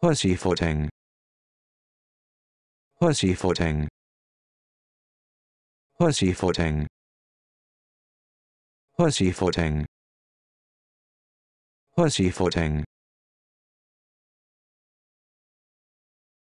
pussyfooting pussyfooting pussyfooting pussyfooting pussyfooting